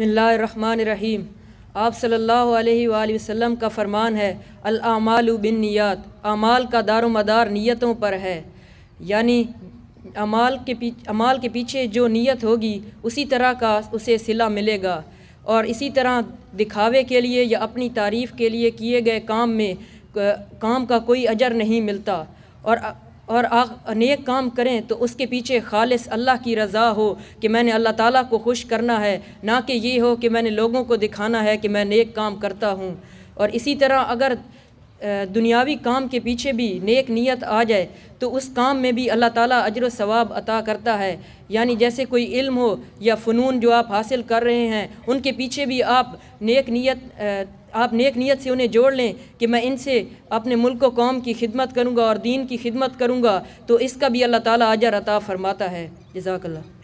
रहीम आप सल्लल्लाहु अलैहि वसल्लम का फ़रमान है अलामाल बिन नियात अमाल का दारो मदार नीयतों पर है यानी अमाल के पीछे अमाल के पीछे जो नीयत होगी उसी तरह का उसे सिला मिलेगा और इसी तरह दिखावे के लिए या अपनी तारीफ़ के लिए किए गए काम में काम का कोई अजर नहीं मिलता और और नेक काम करें तो उसके पीछे खालिस अल्लाह की रज़ा हो कि मैंने अल्लाह ताला को खुश करना है ना कि ये हो कि मैंने लोगों को दिखाना है कि मैं नेक काम करता हूँ और इसी तरह अगर दुनियावी काम के पीछे भी नेक नीयत आ जाए तो उस काम में भी अल्लाह ताला अजर सवाब अता करता है यानी जैसे कोई इल्म हो या फ़नून जो आप हासिल कर रहे हैं उनके पीछे भी आप नेक नीयत आप नेक नीयत से उन्हें जोड़ लें कि मैं इनसे अपने मुल्क व कौम की खिदमत करूँगा और दीन की खिदमत करूँगा तो इसका भी अल्लाह ताली अजर अता फ़रमाता है जजाकल्ला